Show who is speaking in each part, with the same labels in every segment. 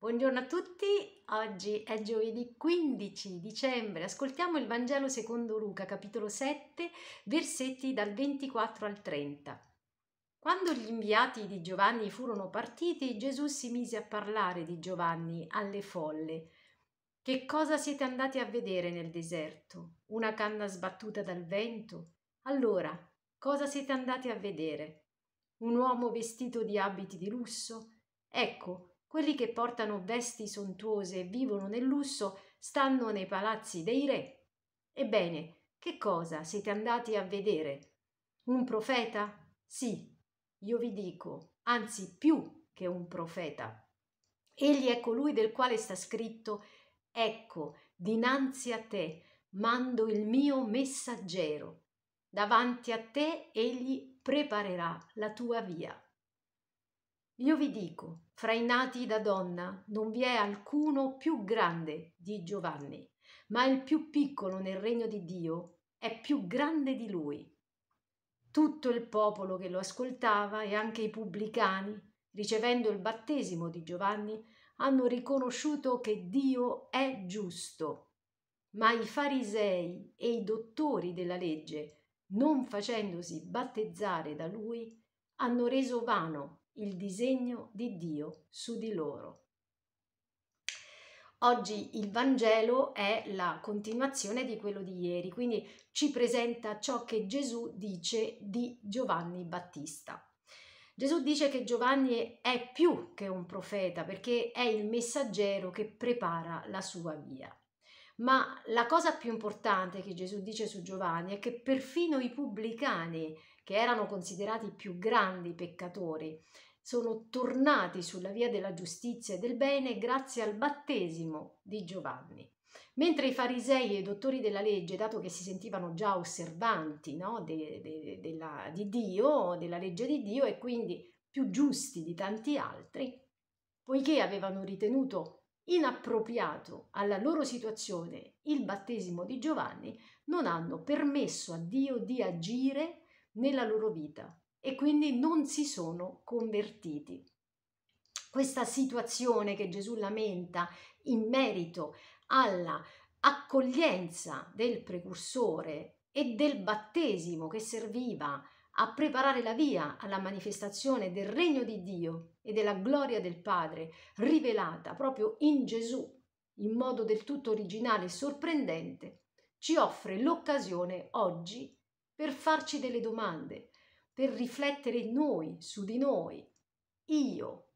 Speaker 1: Buongiorno a tutti, oggi è giovedì 15 dicembre, ascoltiamo il Vangelo secondo Luca, capitolo 7, versetti dal 24 al 30. Quando gli inviati di Giovanni furono partiti, Gesù si mise a parlare di Giovanni alle folle. Che cosa siete andati a vedere nel deserto? Una canna sbattuta dal vento? Allora, cosa siete andati a vedere? Un uomo vestito di abiti di lusso? Ecco, quelli che portano vesti sontuose e vivono nel lusso stanno nei palazzi dei re. Ebbene, che cosa siete andati a vedere? Un profeta? Sì, io vi dico, anzi più che un profeta. Egli è colui del quale sta scritto Ecco, dinanzi a te mando il mio messaggero. Davanti a te egli preparerà la tua via. Io vi dico, fra i nati da donna non vi è alcuno più grande di Giovanni, ma il più piccolo nel regno di Dio è più grande di lui. Tutto il popolo che lo ascoltava e anche i pubblicani, ricevendo il battesimo di Giovanni, hanno riconosciuto che Dio è giusto. Ma i farisei e i dottori della legge, non facendosi battezzare da lui, hanno reso vano il disegno di Dio su di loro. Oggi il Vangelo è la continuazione di quello di ieri, quindi ci presenta ciò che Gesù dice di Giovanni Battista. Gesù dice che Giovanni è più che un profeta perché è il messaggero che prepara la sua via. Ma la cosa più importante che Gesù dice su Giovanni è che perfino i pubblicani, che erano considerati i più grandi peccatori, sono tornati sulla via della giustizia e del bene grazie al battesimo di Giovanni. Mentre i farisei e i dottori della legge, dato che si sentivano già osservanti no, de, de, de la, di Dio, della legge di Dio e quindi più giusti di tanti altri, poiché avevano ritenuto inappropriato alla loro situazione il battesimo di Giovanni, non hanno permesso a Dio di agire nella loro vita, e quindi non si sono convertiti. Questa situazione che Gesù lamenta in merito alla accoglienza del precursore e del battesimo che serviva a preparare la via alla manifestazione del regno di Dio e della gloria del Padre rivelata proprio in Gesù in modo del tutto originale e sorprendente, ci offre l'occasione oggi per farci delle domande, per riflettere noi, su di noi. Io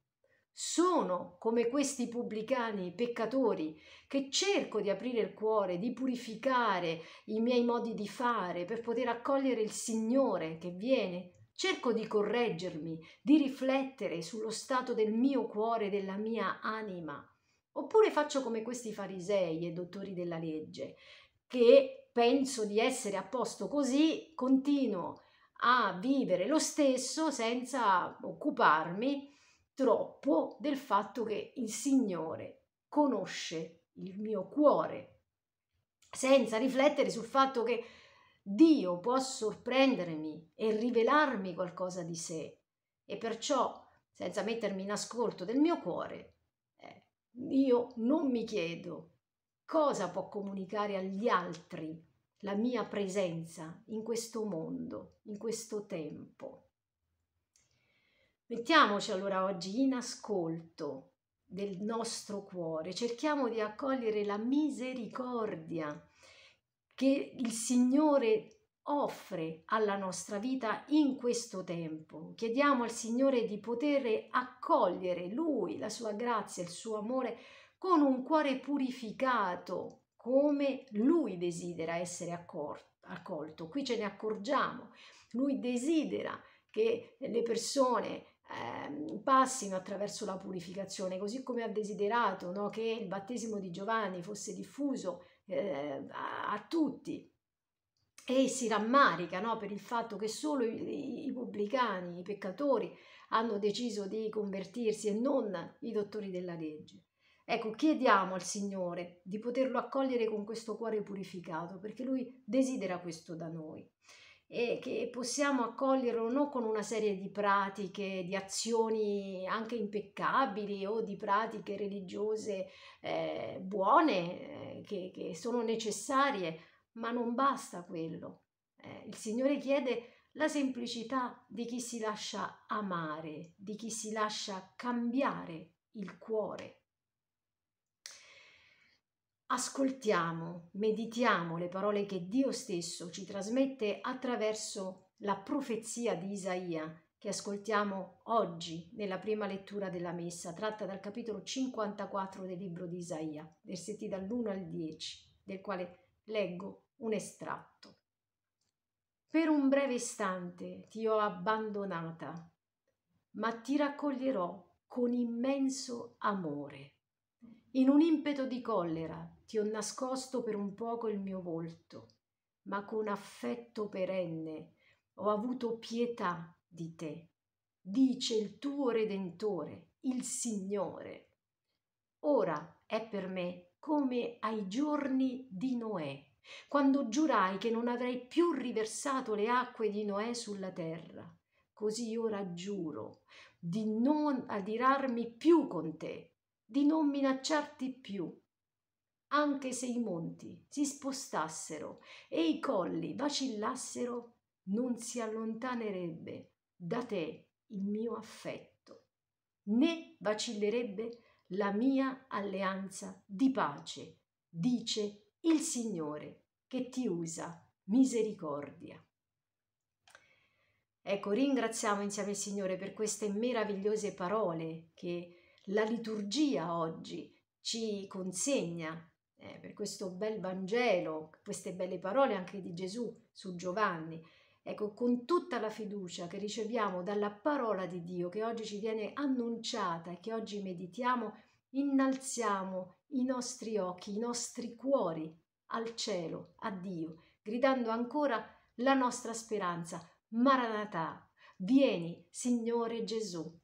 Speaker 1: sono come questi pubblicani peccatori che cerco di aprire il cuore, di purificare i miei modi di fare per poter accogliere il Signore che viene Cerco di correggermi, di riflettere sullo stato del mio cuore, della mia anima. Oppure faccio come questi farisei e dottori della legge, che penso di essere a posto così, continuo a vivere lo stesso senza occuparmi troppo del fatto che il Signore conosce il mio cuore, senza riflettere sul fatto che Dio può sorprendermi e rivelarmi qualcosa di sé e perciò senza mettermi in ascolto del mio cuore, eh, io non mi chiedo cosa può comunicare agli altri la mia presenza in questo mondo, in questo tempo. Mettiamoci allora oggi in ascolto del nostro cuore, cerchiamo di accogliere la misericordia che il Signore offre alla nostra vita in questo tempo. Chiediamo al Signore di poter accogliere Lui, la sua grazia, il suo amore con un cuore purificato, come lui desidera essere accolto. Qui ce ne accorgiamo, lui desidera che le persone ehm, passino attraverso la purificazione, così come ha desiderato no, che il battesimo di Giovanni fosse diffuso eh, a, a tutti e si rammarica no, per il fatto che solo i, i, pubblicani, i peccatori hanno deciso di convertirsi e non i dottori della legge. Ecco, chiediamo al Signore di poterlo accogliere con questo cuore purificato, perché Lui desidera questo da noi e che possiamo accoglierlo non con una serie di pratiche, di azioni anche impeccabili o di pratiche religiose eh, buone eh, che, che, sono necessarie, ma non basta quello. Eh, il Signore chiede la semplicità di chi si lascia amare, di chi si lascia cambiare il cuore ascoltiamo, meditiamo le parole che Dio stesso ci trasmette attraverso la profezia di Isaia che ascoltiamo oggi nella prima lettura della messa, tratta dal capitolo 54 del libro di Isaia, versetti dall'1 al 10, del quale leggo un estratto. Per un breve istante ti ho abbandonata, ma ti raccoglierò con immenso amore in un impeto di collera ti ho nascosto per un poco il mio volto, ma con affetto perenne ho avuto pietà di te. Dice il tuo Redentore, il Signore. Ora è per me come ai giorni di Noè, quando giurai che non avrei più riversato le acque di Noè sulla terra. Così ora giuro di non adirarmi più con te, di non minacciarti più, anche se i monti si spostassero e i colli vacillassero, non si allontanerebbe da te il mio affetto, né vacillerebbe la mia alleanza di pace, dice il Signore che ti usa misericordia. Ecco, ringraziamo insieme il Signore per queste meravigliose parole che la liturgia oggi ci consegna, eh, per questo bel Vangelo, queste belle parole anche di Gesù su Giovanni. Ecco, con tutta la fiducia che riceviamo dalla parola di Dio che oggi ci viene annunciata e che oggi meditiamo, innalziamo i nostri occhi, i nostri cuori al cielo, a Dio, gridando ancora la nostra speranza, Maranatà, vieni Signore Gesù.